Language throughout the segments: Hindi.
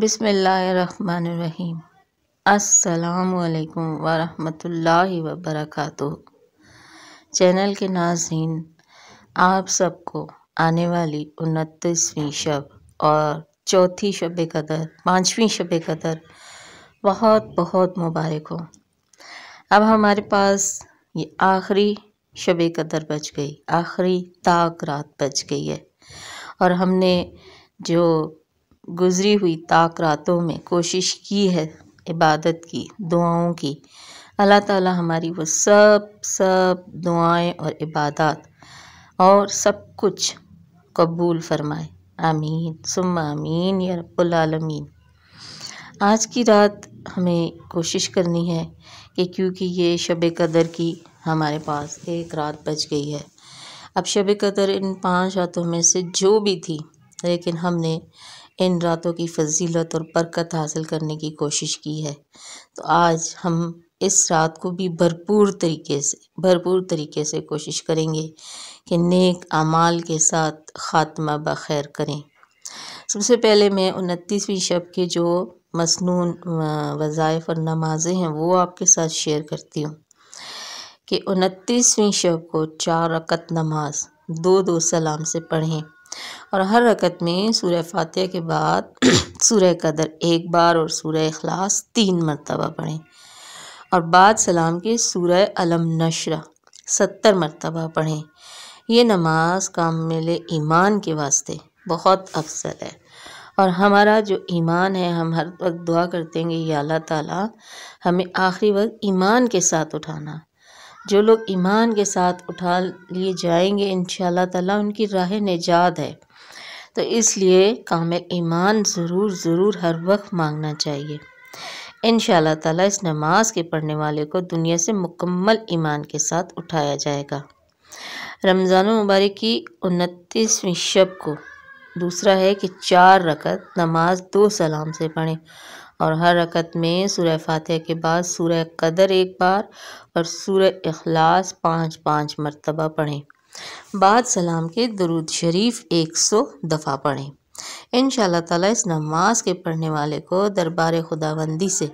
बिसमीम असलकम वरहमतुल्लाहि वबरकातुहू चैनल के नाजीन आप सबको आने वाली उनतीसवीं शब और चौथी शब कदर पाँचवीं शब कदर बहुत बहुत मुबारक हो अब हमारे पास ये आखिरी शब कदर बच गई आखिरी ताक रात बच गई है और हमने जो गुज़री हुई ताक रातों में कोशिश की है इबादत की दुआओं की अल्लाह ताला हमारी वो सब सब दुआएं और इबादत और सब कुछ कबूल फरमाए आमीन सुम आमीन या रबालमीन आज की रात हमें कोशिश करनी है कि क्योंकि ये शब कदर की हमारे पास एक रात बच गई है अब शब कदर इन पांच रातों में से जो भी थी लेकिन हमने इन रातों की फजीलत और बरकत हासिल करने की कोशिश की है तो आज हम इस रात को भी भरपूर तरीके से भरपूर तरीके से कोशिश करेंगे कि नेक अमाल के साथ ख़ात्मा बखैर करें सबसे पहले मैं उनतीसवीं शब के जो मसनून वज़ाइफ और नमाज़ें हैं वो आपके साथ शेयर करती हूँ कि उनतीसवीं शब को चार रकत नमाज दो दो सलाम से पढ़ें और हर रकत में सूर्य फातह के बाद सूर्य कदर एक बार और सूर्य अखलास तीन मरतबा पढ़ें और बाद सलाम के सूर्य अलम नशर सत्तर मरतबा पढ़ें ये नमाज काम मिले ईमान के वास्ते बहुत अफसर है और हमारा जो ईमान है हम हर वक्त दुआ करते हैं कि अल्लाह ताला हमें आखिरी वक्त ईमान के साथ उठाना जो लोग ईमान के साथ उठा लिए जाएंगे इन ताला उनकी राह निजात है तो इसलिए कामिल ईमान ज़रूर ज़रूर हर वक्त मांगना चाहिए इन ताला इस नमाज के पढ़ने वाले को दुनिया से मुकम्मल ईमान के साथ उठाया जाएगा रमज़ान मुबारक की उनतीसवीं शब को दूसरा है कि चार रकत नमाज दो सलाम से पढ़ें और हर रकत में सूर्य फातह के बाद सूर्य कदर एक बार और सूर्य अखलास पाँच पाँच मरतबा पढ़ें बाद सलाम के दरुद शरीफ एक सौ दफ़ा पढ़ें इन ताला इस नमाज के पढ़ने वाले को दरबार खुदाबंदी से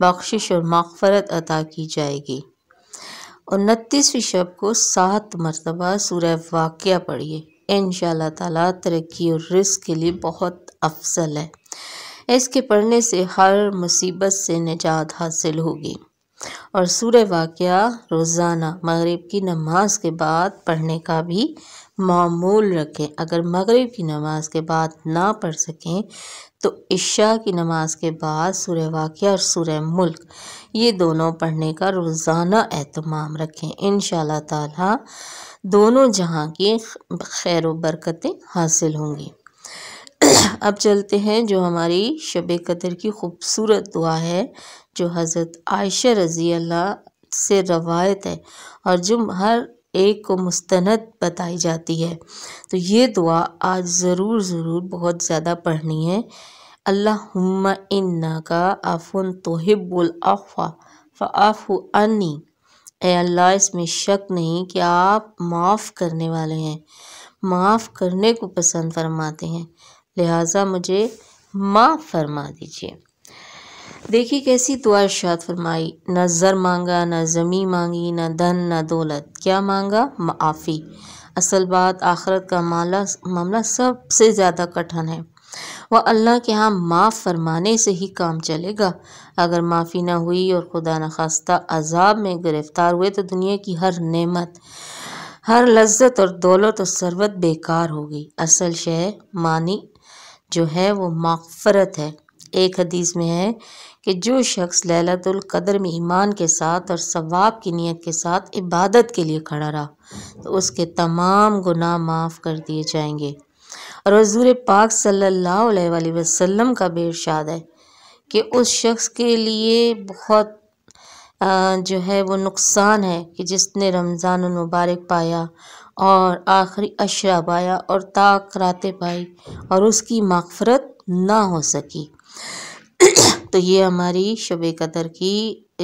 बख्शिश और मफफरत अदा की जाएगी उनतीसवीं शब को सात मरतबा सूर्य वाक़ पढ़िए इन ताला तरक्की और रिस्क के लिए बहुत अफसल है इसके पढ़ने से हर मुसीबत से निजात हासिल होगी और सूर्य वाक़ रोज़ाना मगरब की नमाज के बाद पढ़ने का भी मामूल रखें अगर मगरिब की नमाज़ के बाद ना पढ़ सकें तो इशा की नमाज़ के बाद सूर्य वाक़ और सूर्य मुल्क ये दोनों पढ़ने का रोज़ाना एहतमाम रखें इन ताला दोनों जहाँ की खैर बरकतें हासिल होंगी अब चलते हैं जो हमारी शब कदर की खूबसूरत दुआ है जो हज़रत आयशा रज़ी अल्लाह से रवायत है और जो हर एक को मुस्तनद बताई जाती है तो ये दुआ आज ज़रूर ज़रूर बहुत ज़्यादा पढ़नी है अल्लाहुम्मा इन्ना का आफुन तोहिबुल अफ़ा फ़ाफ़ु अन्नी ए अल्लाह इसमें शक नहीं कि आप माफ़ करने वाले हैं माफ़ करने को पसंद फरमाते हैं लिहाजा मुझे माफ़ फरमा दीजिए देखिए कैसी दुआ इर्शाद फरमाई ना ज़र मांगा ना ज़मी मांगी ना धन न दौलत क्या मांगा माफ़ी असल बात आखरत का मामला मामला सबसे ज़्यादा कठिन है वह अल्लाह के यहाँ माफ़ फरमाने से ही काम चलेगा अगर माफ़ी ना हुई और खुदा न खास्ता अजाब में गिरफ़्तार हुए तो दुनिया की हर नेमत हर लज्जत और दौलत और सरबत बेकार होगी असल शह मानी जो है वो माफ़रत है एक हदीस में है कि जो शख्स लैलतुल कदर में ईमान के साथ और सवाब की नीयत के साथ इबादत के लिए खड़ा रहा तो उसके तमाम गुनाह माफ़ कर दिए जाएंगे और हजूर पाक सल्लल्लाहु अलैहि वसल्लम का बेरशाद है कि उस शख्स के लिए बहुत जो है वो नुकसान है कि जिसने रमज़ान मुबारक पाया और आखिरी अशरा पाया और ताक रातें पाई और उसकी मगफरत ना हो सकी तो ये हमारी शब कदर की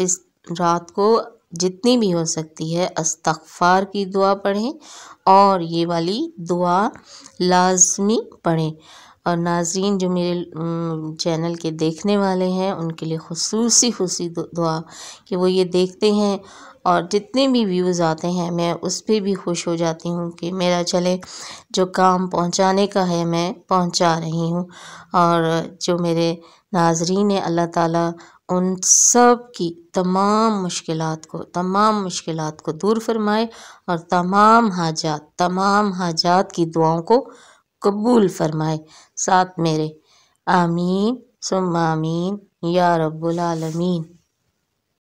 इस रात को जितनी भी हो सकती है अस्तफ़ार की दुआ पढ़ें और ये वाली दुआ लाजमी पढ़ें और नाजरीन जो मेरे चैनल के देखने वाले हैं उनके लिए खसूस खुशी दुआ कि वो ये देखते हैं और जितने भी व्यूज़ आते हैं मैं उस पर भी खुश हो जाती हूँ कि मेरा चले जो काम पहुँचाने का है मैं पहुँचा रही हूँ और जो मेरे नाजरीन है अल्लाह ताला उन सब की तमाम मुश्किल को तमाम मुश्किल को दूर फरमाए और तमाम हाजात तमाम हाजात की दुआओं को कबूल फरमाए साथ मेरे आमीन सुम आमीन या रब्बुल आलमीन